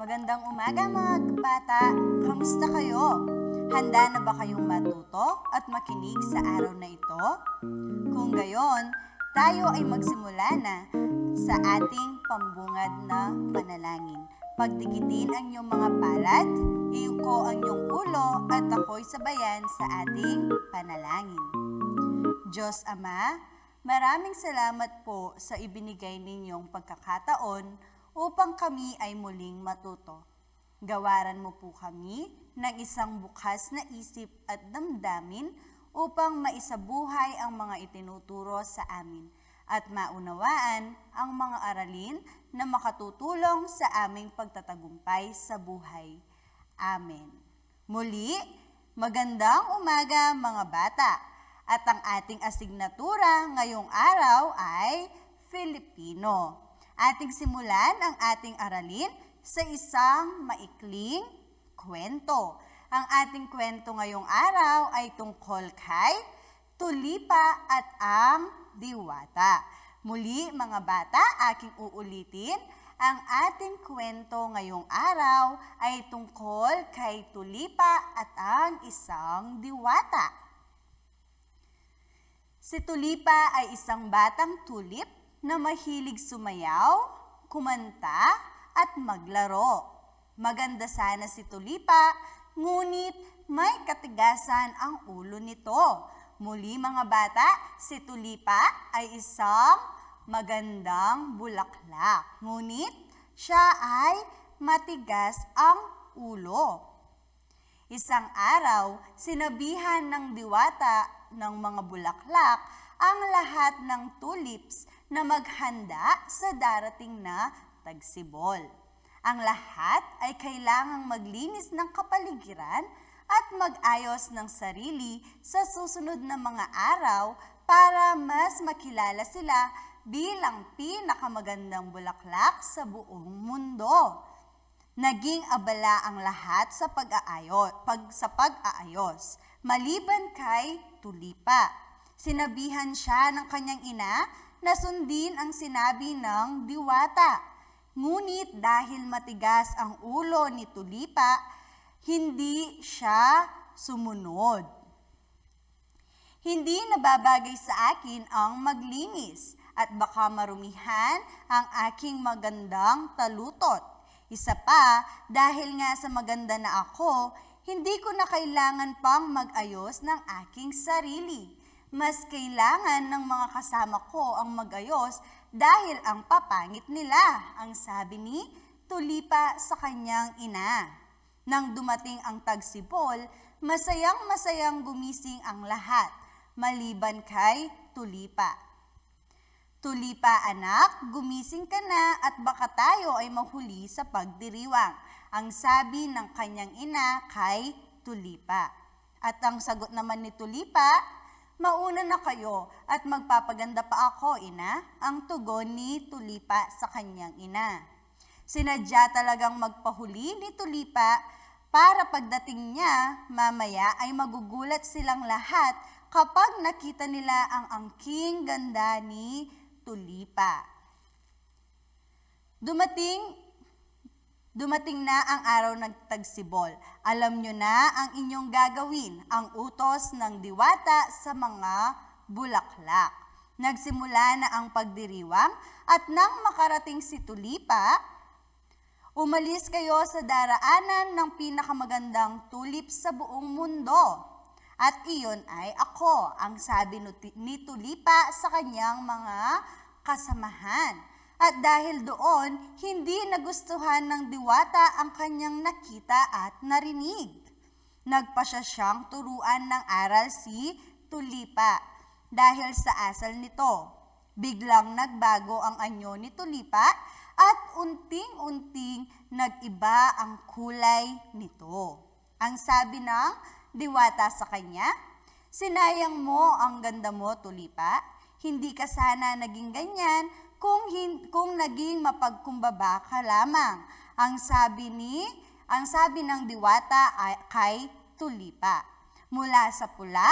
Magandang umaga mga bata! Kamusta kayo? Handa na ba kayong matuto at makinig sa araw na ito? Kung gayon, tayo ay magsimula na sa ating pambungad na panalangin. Pagdikitin ang iyong mga palad, iyuko ang iyong ulo at ako'y sabayan sa ating panalangin. Diyos Ama, maraming salamat po sa ibinigay ninyong pagkakataon upang kami ay muling matuto. Gawaran mo po kami ng isang bukas na isip at damdamin upang maisabuhay ang mga itinuturo sa amin at maunawaan ang mga aralin na makatutulong sa aming pagtatagumpay sa buhay. Amen. Muli, magandang umaga mga bata! At ang ating asignatura ngayong araw ay Filipino. Ating simulan ang ating aralin sa isang maikling kwento. Ang ating kwento ngayong araw ay tungkol kay Tulipa at ang Diwata. Muli mga bata, aking uulitin, ang ating kwento ngayong araw ay tungkol kay Tulipa at ang isang diwata. Si Tulipa ay isang batang tulip na mahilig sumayaw, kumanta, at maglaro. Maganda sana si Tulipa, ngunit may katigasan ang ulo nito. Muli mga bata, si Tulipa ay isang magandang bulaklak. Ngunit siya ay matigas ang ulo. Isang araw, sinabihan ng diwata ng mga bulaklak ang lahat ng tulips na maghanda sa darating na tagsibol. Ang lahat ay kailangang maglinis ng kapaligiran at mag-ayos ng sarili sa susunod na mga araw para mas makilala sila bilang pinakamagandang bulaklak sa buong mundo. Naging abala ang lahat sa pag-aayos, pag, sa pag-aayos maliban kay tulipa. Sinabihan siya ng kanyang ina na sundin ang sinabi ng diwata. Ngunit dahil matigas ang ulo ni Tulipa, hindi siya sumunod. Hindi nababagay sa akin ang maglinis at baka marumihan ang aking magandang talutot. Isa pa, dahil nga sa maganda na ako, hindi ko na kailangan pang mag-ayos ng aking sarili. Mas kailangan ng mga kasama ko ang mag-ayos dahil ang papangit nila, ang sabi ni Tulipa sa kanyang ina. Nang dumating ang tagsipol, masayang-masayang gumising ang lahat, maliban kay Tulipa. Tulipa anak, gumising ka na at baka tayo ay mahuli sa pagdiriwang. Ang sabi ng kanyang ina kay Tulipa. At ang sagot naman ni Tulipa, mauna na kayo at magpapaganda pa ako, ina, ang tugon ni Tulipa sa kanyang ina. Sinadya talagang magpahuli ni Tulipa para pagdating niya mamaya ay magugulat silang lahat kapag nakita nila ang angking ganda ni Tulipa. Dumating, dumating na ang araw ng tagsibol. Alam nyo na ang inyong gagawin, ang utos ng diwata sa mga bulaklak. Nagsimula na ang pagdiriwang at nang makarating si Tulipa, umalis kayo sa daraanan ng pinakamagandang tulip sa buong mundo. At iyon ay ako, ang sabi ni Tulipa sa kanyang mga kasamahan. At dahil doon, hindi nagustuhan ng diwata ang kanyang nakita at narinig. Nagpasya siyang turuan ng aral si Tulipa dahil sa asal nito. Biglang nagbago ang anyo ni Tulipa at unting-unting nagiba ang kulay nito. Ang sabi ng diwata sa kanya? Sinayang mo ang ganda mo, tulipa. Hindi ka sana naging ganyan kung, hin- kung naging mapagkumbaba ka lamang. Ang sabi ni, ang sabi ng diwata ay, kay tulipa. Mula sa pula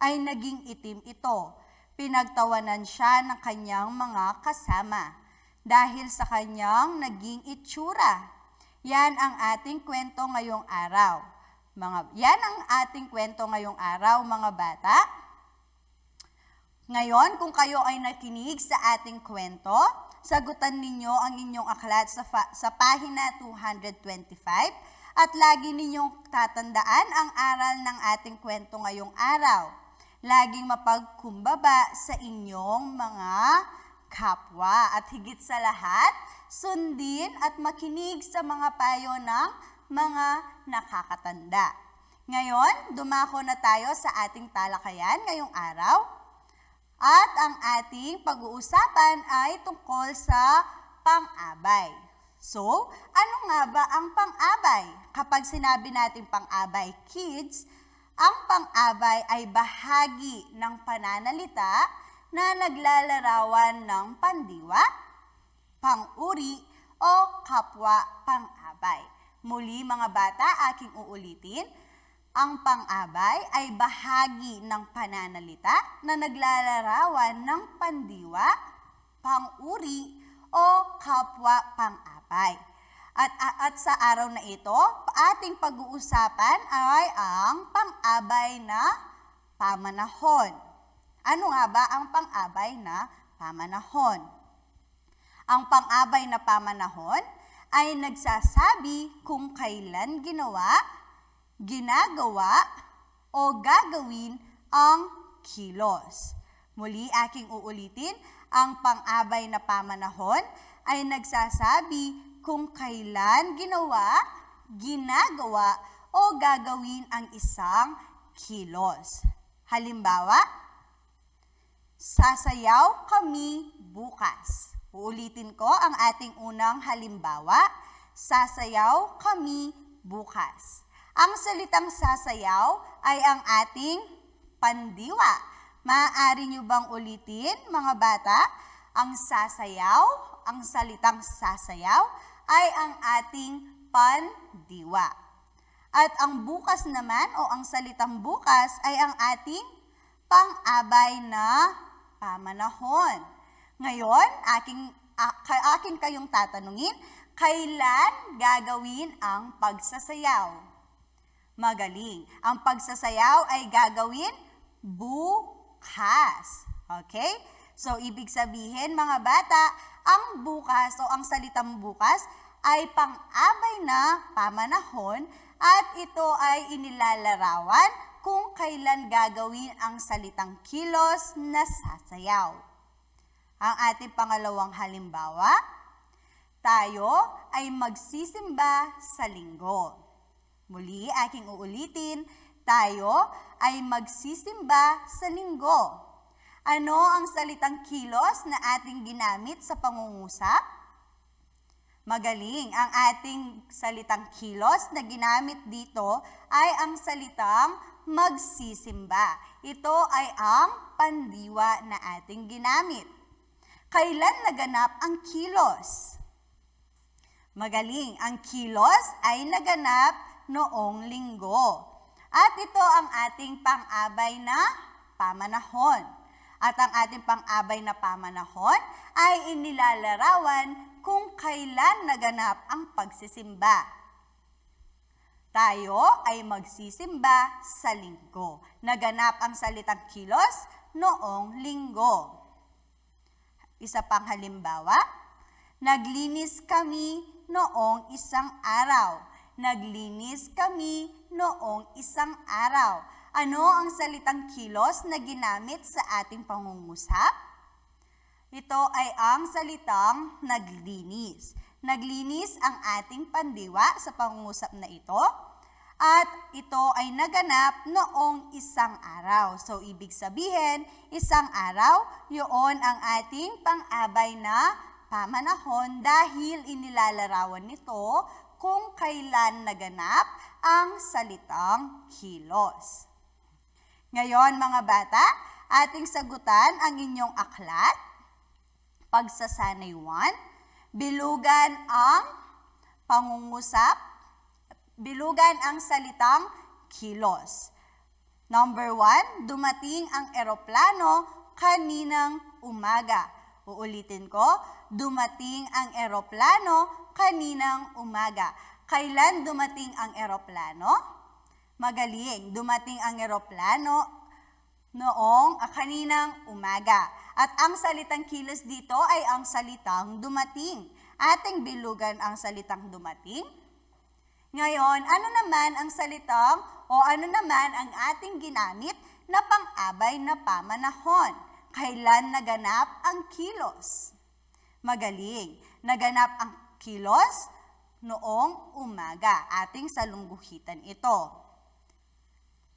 ay naging itim ito. Pinagtawanan siya ng kanyang mga kasama dahil sa kanyang naging itsura. Yan ang ating kwento ngayong araw. Mga, yan ang ating kwento ngayong araw, mga bata. Ngayon, kung kayo ay nakinig sa ating kwento, sagutan ninyo ang inyong aklat sa, sa pahina 225 at lagi ninyong tatandaan ang aral ng ating kwento ngayong araw. Laging mapagkumbaba sa inyong mga kapwa at higit sa lahat, sundin at makinig sa mga payo ng mga nakakatanda. Ngayon, dumako na tayo sa ating talakayan ngayong araw. At ang ating pag-uusapan ay tungkol sa pang-abay. So, ano nga ba ang pang-abay? Kapag sinabi natin pang-abay kids, ang pang-abay ay bahagi ng pananalita na naglalarawan ng pandiwa, pang-uri o kapwa pang-abay. Muli mga bata, aking uulitin, ang pang-abay ay bahagi ng pananalita na naglalarawan ng pandiwa, pang-uri o kapwa pang-abay. At, at sa araw na ito, ating pag-uusapan ay ang pang-abay na pamanahon. Ano nga ba ang pang-abay na pamanahon? Ang pang-abay na pamanahon ay nagsasabi kung kailan ginawa, ginagawa, o gagawin ang kilos. Muli aking uulitin, ang pang-abay na pamanahon ay nagsasabi kung kailan ginawa, ginagawa, o gagawin ang isang kilos. Halimbawa, sasayaw kami bukas. Uulitin ko ang ating unang halimbawa, sasayaw kami bukas. Ang salitang sasayaw ay ang ating pandiwa. Maaari nyo bang ulitin, mga bata? Ang sasayaw, ang salitang sasayaw, ay ang ating pandiwa. At ang bukas naman o ang salitang bukas ay ang ating pang-abay na pamanahon. Ngayon, aking, uh, akin kayong tatanungin, kailan gagawin ang pagsasayaw? Magaling. Ang pagsasayaw ay gagawin bukas. Okay? So, ibig sabihin mga bata, ang bukas o ang salitang bukas ay pang-abay na pamanahon at ito ay inilalarawan kung kailan gagawin ang salitang kilos na sasayaw. Ang ating pangalawang halimbawa, tayo ay magsisimba sa linggo. Muli, aking uulitin, tayo ay magsisimba sa linggo. Ano ang salitang kilos na ating ginamit sa pangungusap? Magaling, ang ating salitang kilos na ginamit dito ay ang salitang magsisimba. Ito ay ang pandiwa na ating ginamit. Kailan naganap ang kilos? Magaling, ang kilos ay naganap noong linggo. At ito ang ating pang-abay na pamanahon. At ang ating pang-abay na pamanahon ay inilalarawan kung kailan naganap ang pagsisimba. Tayo ay magsisimba sa linggo. Naganap ang salitang kilos noong linggo. Isa pang halimbawa, naglinis kami noong isang araw. Naglinis kami noong isang araw. Ano ang salitang kilos na ginamit sa ating pangungusap? Ito ay ang salitang naglinis. Naglinis ang ating pandiwa sa pangungusap na ito at ito ay naganap noong isang araw. So, ibig sabihin, isang araw, yun ang ating pangabay na pamanahon dahil inilalarawan nito kung kailan naganap ang salitang kilos. Ngayon mga bata, ating sagutan ang inyong aklat, pagsasanay 1, bilugan ang pangungusap Bilugan ang salitang kilos. Number one, dumating ang eroplano kaninang umaga. Uulitin ko, dumating ang eroplano kaninang umaga. Kailan dumating ang eroplano? Magaling, dumating ang eroplano noong kaninang umaga. At ang salitang kilos dito ay ang salitang dumating. Ating bilugan ang salitang dumating ngayon, ano naman ang salitang o ano naman ang ating ginamit na pang-abay na pamanahon? Kailan naganap ang kilos? Magaling. Naganap ang kilos noong umaga. Ating salungguhitan ito.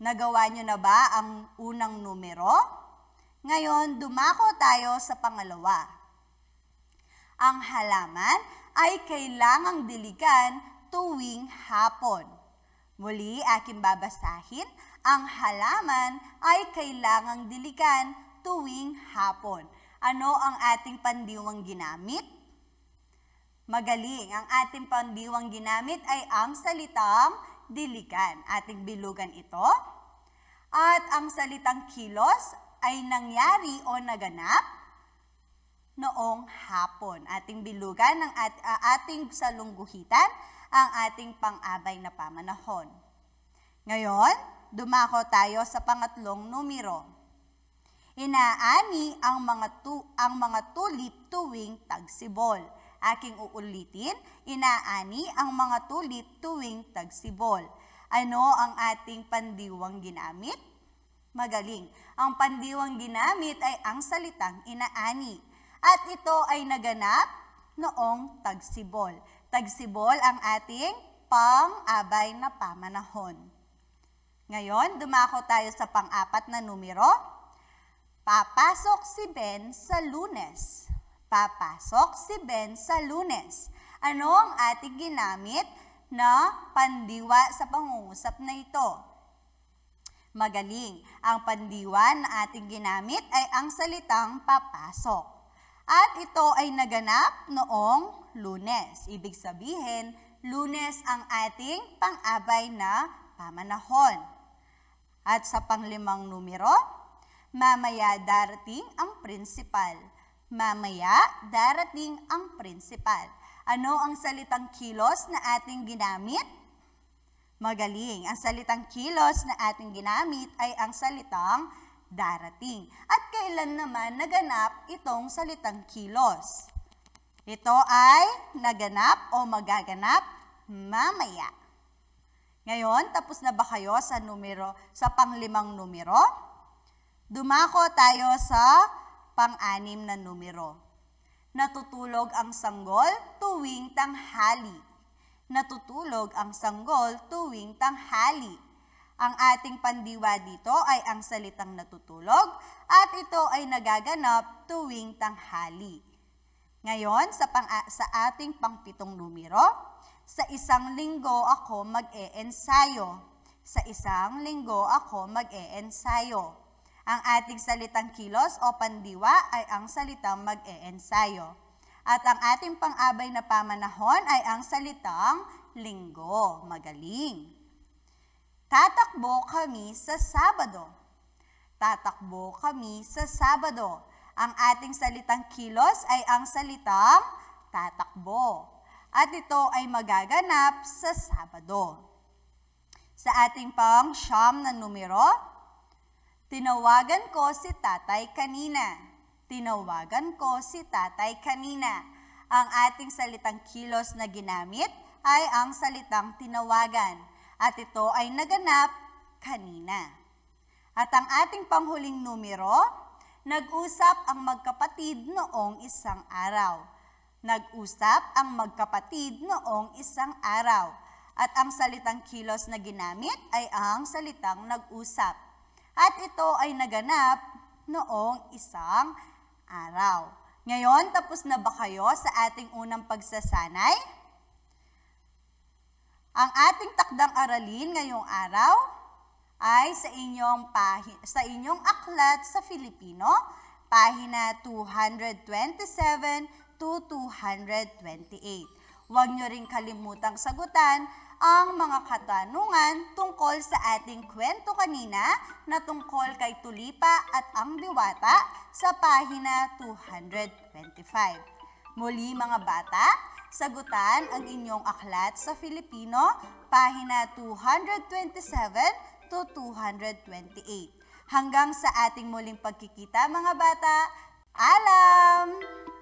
Nagawa nyo na ba ang unang numero? Ngayon, dumako tayo sa pangalawa. Ang halaman ay kailangang diligan tuwing hapon. Muli akin babasahin, ang halaman ay kailangang dilikan tuwing hapon. Ano ang ating pandiwang ginamit? Magaling, ang ating pandiwang ginamit ay ang salitang dilikan. Ating bilugan ito. At ang salitang kilos ay nangyari o naganap noong hapon. Ating bilugan ng at, uh, ating salungguhitan ang ating pang-abay na pamanahon. Ngayon, dumako tayo sa pangatlong numero. Inaani ang mga, tu ang mga tulip tuwing tagsibol. Aking uulitin, inaani ang mga tulip tuwing tagsibol. Ano ang ating pandiwang ginamit? Magaling. Ang pandiwang ginamit ay ang salitang inaani. At ito ay naganap noong tagsibol. Tagsibol ang ating pang-abay na pamanahon. Ngayon, dumako tayo sa pang-apat na numero. Papasok si Ben sa lunes. Papasok si Ben sa lunes. Ano ang ating ginamit na pandiwa sa pangungusap na ito? Magaling. Ang pandiwa na ating ginamit ay ang salitang papasok. At ito ay naganap noong lunes. Ibig sabihin, lunes ang ating pang-abay na pamanahon. At sa panglimang numero, mamaya darating ang principal. Mamaya darating ang principal. Ano ang salitang kilos na ating ginamit? Magaling. Ang salitang kilos na ating ginamit ay ang salitang darating. At kailan naman naganap itong salitang kilos? Ito ay naganap o magaganap mamaya. Ngayon, tapos na ba kayo sa numero sa panglimang numero? Dumako tayo sa pang-anim na numero. Natutulog ang sanggol tuwing tanghali. Natutulog ang sanggol tuwing tanghali. Ang ating pandiwa dito ay ang salitang natutulog at ito ay nagaganap tuwing tanghali. Ngayon, sa, pang ah, sa ating pangpitong numero, sa isang linggo ako mag-e-ensayo. Sa isang linggo ako mag-e-ensayo. Ang ating salitang kilos o pandiwa ay ang salitang mag-e-ensayo. At ang ating pang-abay na pamanahon ay ang salitang linggo. Magaling! Tatakbo kami sa Sabado. Tatakbo kami sa Sabado. Ang ating salitang kilos ay ang salitang tatakbo. At ito ay magaganap sa Sabado. Sa ating pang siyam na numero, Tinawagan ko si tatay kanina. Tinawagan ko si tatay kanina. Ang ating salitang kilos na ginamit ay ang salitang tinawagan. At ito ay naganap kanina. At ang ating panghuling numero Nag-usap ang magkapatid noong isang araw. Nag-usap ang magkapatid noong isang araw. At ang salitang kilos na ginamit ay ang salitang nag-usap. At ito ay naganap noong isang araw. Ngayon, tapos na ba kayo sa ating unang pagsasanay? Ang ating takdang aralin ngayong araw ay sa inyong, sa inyong aklat sa Filipino, pahina 227 to 228. Huwag niyo ring kalimutang sagutan ang mga katanungan tungkol sa ating kwento kanina na tungkol kay Tulipa at ang Diwata sa pahina 225. Muli mga bata, sagutan ang inyong aklat sa Filipino, pahina 227 to 228. Hanggang sa ating muling pagkikita mga bata, alam!